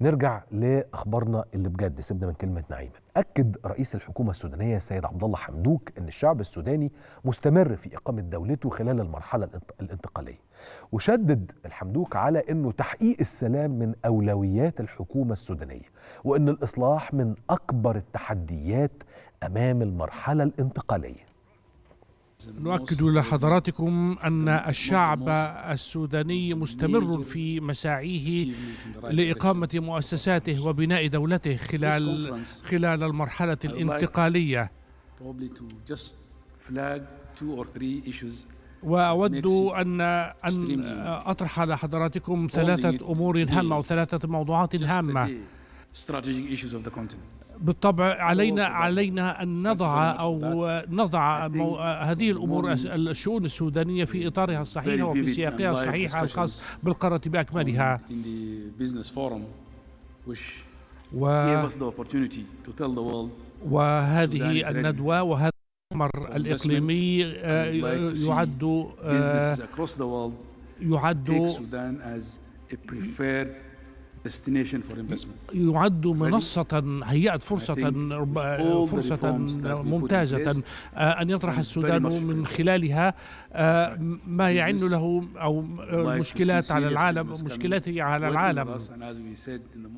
نرجع لاخبارنا اللي بجد سيبنا من كلمه نعيمة اكد رئيس الحكومه السودانيه السيد عبد الله حمدوك ان الشعب السوداني مستمر في اقامه دولته خلال المرحله الانتقاليه وشدد الحمدوك على انه تحقيق السلام من اولويات الحكومه السودانيه وان الاصلاح من اكبر التحديات امام المرحله الانتقاليه نؤكد لحضراتكم أن الشعب السوداني مستمر في مساعيه لإقامة مؤسساته وبناء دولته خلال خلال المرحلة الانتقالية وأود أن أن أطرح على حضراتكم ثلاثة أمور هامة أو ثلاثة موضوعات هامة بالطبع علينا علينا ان نضع او نضع هذه الامور الشؤون السودانيه في اطارها الصحيح وفي سياقها الصحيح الخاص بالقاره باكملها و وهذه الندوه وهذا الامر الاقليمي آه، يعد آه، يعد destination for investment. يعد منصة هيئت فرصة فرصة ممتازة آه، أن يطرح السودان من خلالها آه، ما يعن له أو مشكلات على العالم مشكلاته على العالم.